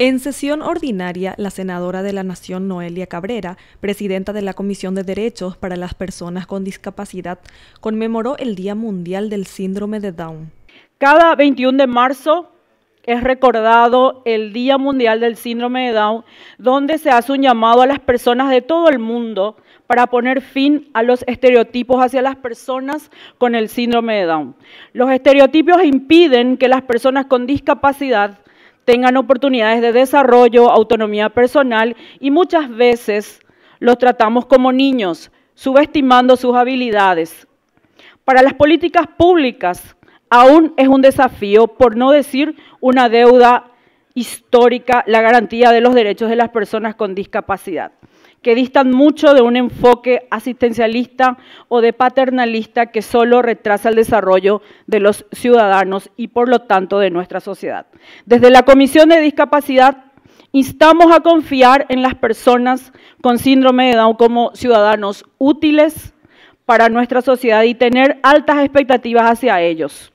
En sesión ordinaria, la senadora de la Nación Noelia Cabrera, presidenta de la Comisión de Derechos para las Personas con Discapacidad, conmemoró el Día Mundial del Síndrome de Down. Cada 21 de marzo es recordado el Día Mundial del Síndrome de Down, donde se hace un llamado a las personas de todo el mundo para poner fin a los estereotipos hacia las personas con el síndrome de Down. Los estereotipos impiden que las personas con discapacidad tengan oportunidades de desarrollo, autonomía personal y muchas veces los tratamos como niños, subestimando sus habilidades. Para las políticas públicas aún es un desafío, por no decir una deuda histórica la garantía de los derechos de las personas con discapacidad, que distan mucho de un enfoque asistencialista o de paternalista que solo retrasa el desarrollo de los ciudadanos y por lo tanto de nuestra sociedad. Desde la Comisión de Discapacidad instamos a confiar en las personas con síndrome de Down como ciudadanos útiles para nuestra sociedad y tener altas expectativas hacia ellos